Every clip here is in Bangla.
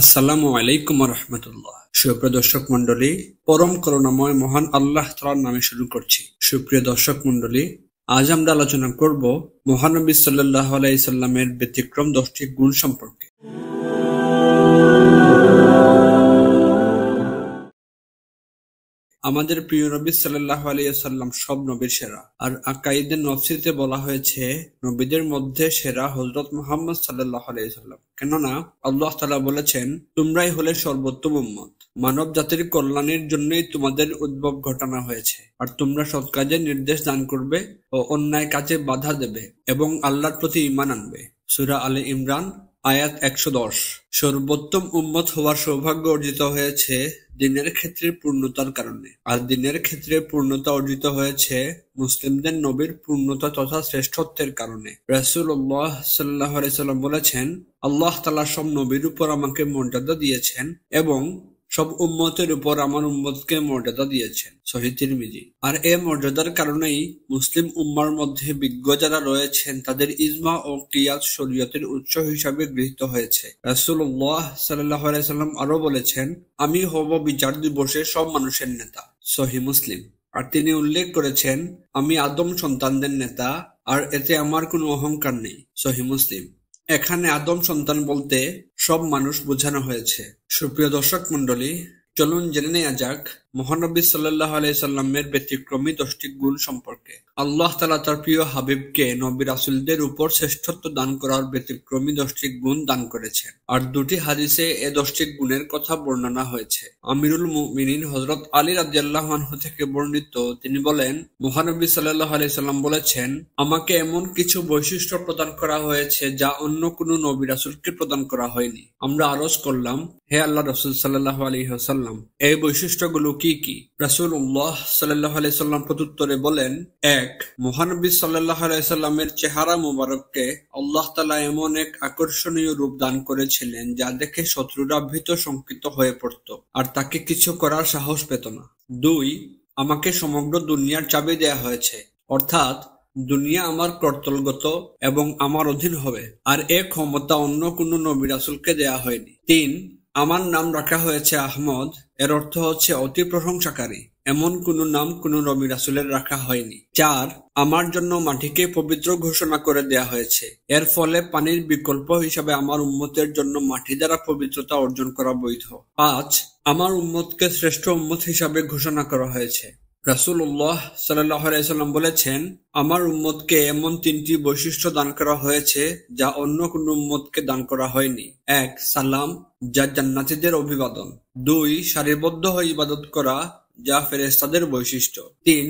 আসসালামু আলাইকুম রহমতুল্লাহ সুপ্রিয় দর্শক মন্ডলী পরম করুণাময় মহান আল্লাহ তালার নামে শুরু করছি সুপ্রিয় দর্শক মন্ডলী আজ আমরা আলোচনা করব মহানবী সাল্লাহ আলাইসাল্লামের ব্যতিক্রম দশটি গুণ সম্পর্কে আমাদের প্রিয় নবী সাল্লাহ আলিয়াল্লাম সব নবীর সেরা আর আকাইদের নফসিতে বলা হয়েছে নবীদের মধ্যে সেরা হজরত মোহাম্মদ সাল্লাহ আলিয়াল্লাম কেননা আল্লাহ তালা বলেছেন তোমরাই হলে সর্বোত্তম উম্মত মানব জাতির কল্যাণের জন্যই তোমাদের উদ্ভব ঘটানো হয়েছে আর তোমরা সৎ কাজে নির্দেশ দান করবে ও অন্যায় কাজে বাধা দেবে এবং আল্লাহর প্রতি ইমান আনবে সুরা আলী ইমরান আয়াত একশো দশ সর্বোত্তম উম্মত হওয়ার সৌভাগ্য অর্জিত হয়েছে দিনের ক্ষেত্রে পূর্ণতার কারণে আর দিনের ক্ষেত্রে পূর্ণতা অর্জিত হয়েছে মুসলিমদের নবীর পূর্ণতা তথা শ্রেষ্ঠত্বের কারণে রাসুল্লাহ সাল্লাহ বলেছেন আল্লাহ তালা সব নবীর উপর আমাকে মর্যাদা দিয়েছেন এবং সব উম্মতের উপর আমার উম্মতকে মর্যাদা দিয়েছেন শহীদ মিজি আর এ মর্যাদার কারণেই মুসলিম উম্মার মধ্যে বিজ্ঞ যারা রয়েছেন তাদের ইজমা ও কিয়াস শরীয়তের উৎস হিসাবে গৃহীত হয়েছে রাসুল্লাহ সাল্লাহ সাল্লাম আরো বলেছেন আমি হব বিচার দিবসে সব মানুষের নেতা সহি মুসলিম আর তিনি উল্লেখ করেছেন আমি আদম সন্তানদের নেতা আর এতে আমার কোনো অহংকার নেই সহি মুসলিম এখানে আদম সন্তান বলতে সব মানুষ বোঝানো হয়েছে। সুপ্রিয় দর্শক মন্ডলী চলুন জেনে নেওয়া যাক মহানবী সাল্লাহ আলাইসাল্লামের ব্যতিক্রমী দশটি গুণ সম্পর্কে আল্লাহ তালা তার প্রিয় হাবিবকে নবী রাসুলদের উপর শ্রেষ্ঠত্ব দান করার ব্যতিক্রমী দশটি গুণ দান করেছেন আর দুটি হাদিসে এ দশটি গুণের কথা বর্ণনা হয়েছে আমিরুল মুমিনিন হজরত আলী রাজিয়াল্লাহ থেকে বর্ণিত তিনি বলেন মহানবী সাল্লাহ আলাইসাল্লাম বলেছেন আমাকে এমন কিছু বৈশিষ্ট্য প্রদান করা হয়েছে যা অন্য কোনো নবী রাসুলকে প্রদান করা হয়নি আমরা আরজ করলাম হে আল্লাহ রসুল সাল্লাহ আলী হাসাল্লাম এই বৈশিষ্ট্যগুলো কি কি রাসুল উল্লাহ সাল্লাহ আলাইসাল্লাম প্রত্যুত্তরে বলেন এক মহানবী সাল্লাহ আলাইসাল্লামের চেহারা মোবারককে আল্লাহ তালা এমন এক আকর্ষণীয় রূপ দান করেছিলেন যা দেখে শত্রুরা ভীত শঙ্কিত হয়ে পড়ত আর তাকে কিছু করার সাহস পেত না দুই আমাকে সমগ্র দুনিয়ার চাবি দেয়া হয়েছে অর্থাৎ দুনিয়া আমার কর্তলগত এবং আমার অধীন হবে আর এ ক্ষমতা অন্য কোনো নবী রাসুলকে দেয়া হয়নি তিন আমার নাম রাখা হয়েছে আহমদ এর অর্থ হচ্ছে অতি প্রশংসাকারী এমন কোনো নাম কোন নবী রাসুলের রাখা হয়নি চার আমার জন্য মাটিকে পবিত্র ঘোষণা করে দেয়া হয়েছে এর ফলে পানির বিকল্প হিসাবে আমার উম্মতের জন্য মাটি দ্বারা পবিত্রতা অর্জন করা বৈধ পাঁচ আমার উম্মতকে শ্রেষ্ঠ উম্মত হিসাবে ঘোষণা করা হয়েছে রাসুল্লাহ সাল্লাম বলেছেন আমার উম্মতকে এমন তিনটি বৈশিষ্ট্য দান করা হয়েছে যা অন্য কোন উম্মতকে দান করা হয়নি এক সালাম যা জান্নাতিদের অভিবাদন দুই সারিবদ্ধ হয়ে ইবাদত করা যা ফেরেস্তাদের বৈশিষ্ট্য তিন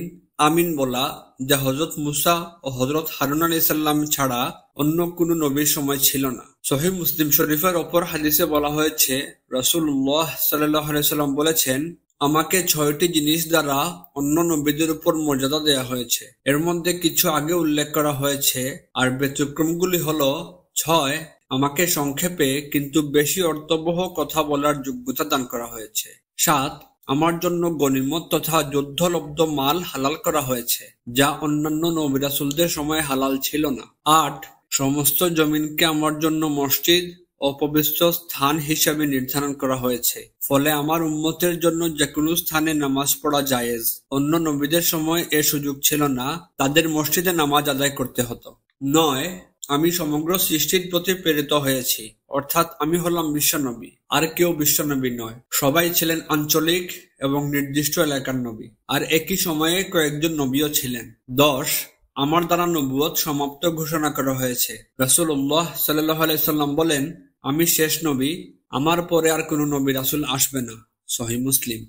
আমিন বলা যা হজরত মুসা ও হজরত হারুন আলী সাল্লাম ছাড়া অন্য কোনো নবীর সময় ছিল না সহি মুসলিম শরীফের ওপর হাদিসে বলা হয়েছে রসুল্লাহ সাল্লাম বলেছেন আমাকে ছয়টি জিনিস দ্বারা অন্য নবীদের উপর মর্যাদা দেয়া হয়েছে এর মধ্যে কিছু আগে উল্লেখ করা হয়েছে আর ব্যতিক্রমগুলি হলো ছয় আমাকে সংক্ষেপে কিন্তু বেশি অর্থবহ কথা বলার যোগ্যতা দান করা হয়েছে সাত আমার জন্য গণিমত তথা যুদ্ধলব্ধ মাল হালাল করা হয়েছে যা অন্যান্য নবিরাসুলদের সময় হালাল ছিল না আট সমস্ত জমিনকে আমার জন্য মসজিদ অপবিত্র স্থান হিসাবে নির্ধারণ করা হয়েছে ফলে আমার উম্মতের জন্য যে কোনো স্থানে নামাজ পড়া জায়েজ অন্য নবীদের সময় এ সুযোগ ছিল না তাদের মসজিদে নামাজ আদায় করতে হতো নয় আমি সমগ্র সৃষ্টির প্রতি প্রেরিত হয়েছি অর্থাৎ আমি হলাম বিশ্বনবী আর কেউ বিশ্বনবী নয় সবাই ছিলেন আঞ্চলিক এবং নির্দিষ্ট এলাকার নবী আর একই সময়ে কয়েকজন নবীও ছিলেন দশ আমার দ্বারা নবুয়ত সমাপ্ত ঘোষণা করা হয়েছে রাসুল্লাহ সাল্লাহ আলাইসাল্লাম বলেন আমি শেষ নবী, আমার পরে আর কোন নবী রাসুল আসবে না, সহি মুসলিম।